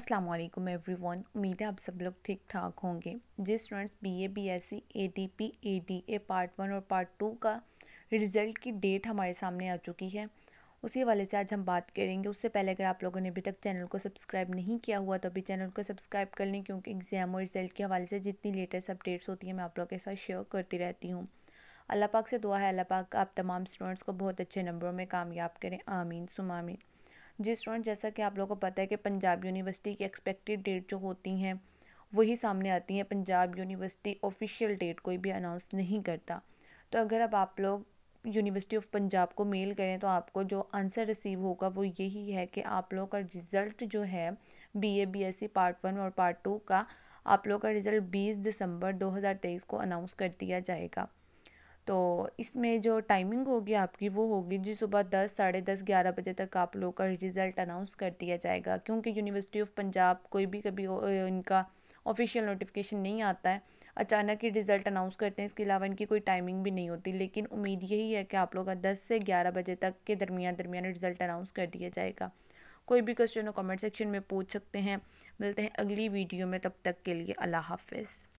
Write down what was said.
अस्सलाम वालेकुम एवरीवन उम्मीद है आप सब लोग ठीक ठाक होंगे जिस students BA BSc ADP ADA part one और पार्ट टू का रिज़ल्ट की डेट हमारे सामने आ चुकी है उसी हवाले से आज हम बात करेंगे उससे पहले अगर आप लोगों ने अभी तक चैनल को सब्सक्राइब नहीं किया हुआ तो अभी चैनल को सब्सक्राइब कर लें क्योंकि एग्ज़ाम और रिज़ल्ट के हवाले से जितनी लेटेस्ट अपडेट्स होती हैं मैं आप लोगों के साथ शेयर करती रहती हूँ अल्लाह पाक से दुआ है अल्लाह पाक आप तमाम स्टूडेंट्स को बहुत अच्छे नंबरों में कामयाब करें आमीन सुमामीन जी स्टूडेंट जैसा कि आप लोगों को पता है कि पंजाब यूनिवर्सिटी की एक्सपेक्टेड डेट जो होती हैं वही सामने आती हैं पंजाब यूनिवर्सिटी ऑफिशियल डेट कोई भी अनाउंस नहीं करता तो अगर अब आप लोग यूनिवर्सिटी ऑफ पंजाब को मेल करें तो आपको जो आंसर रिसीव होगा वो यही है कि आप लोग का रिज़ल्ट जो है B A B S C part one और पार्ट टू का आप लोग का रिज़ल्ट 20 दिसंबर 2023 को अनाउंस कर दिया जाएगा तो इसमें जो टाइमिंग होगी आपकी वो होगी जी सुबह दस साढ़े दस ग्यारह बजे तक आप लोगों का रिज़ल्ट अनाउंस कर दिया जाएगा क्योंकि यूनिवर्सिटी ऑफ पंजाब कोई भी कभी इनका ऑफिशियल नोटिफिकेशन नहीं आता है अचानक ही रिज़ल्ट अनाउंस करते हैं इसके अलावा इनकी कोई टाइमिंग भी नहीं होती लेकिन उम्मीद यही है कि आप लोग का दस से ग्यारह बजे तक के दरमियान दरमियान रिज़ल्ट अनाउंस कर दिया जाएगा कोई भी क्वेश्चन हो कमेंट सेक्शन में पूछ सकते हैं मिलते हैं अगली वीडियो में तब तक के लिए अल्लाह हाफिज़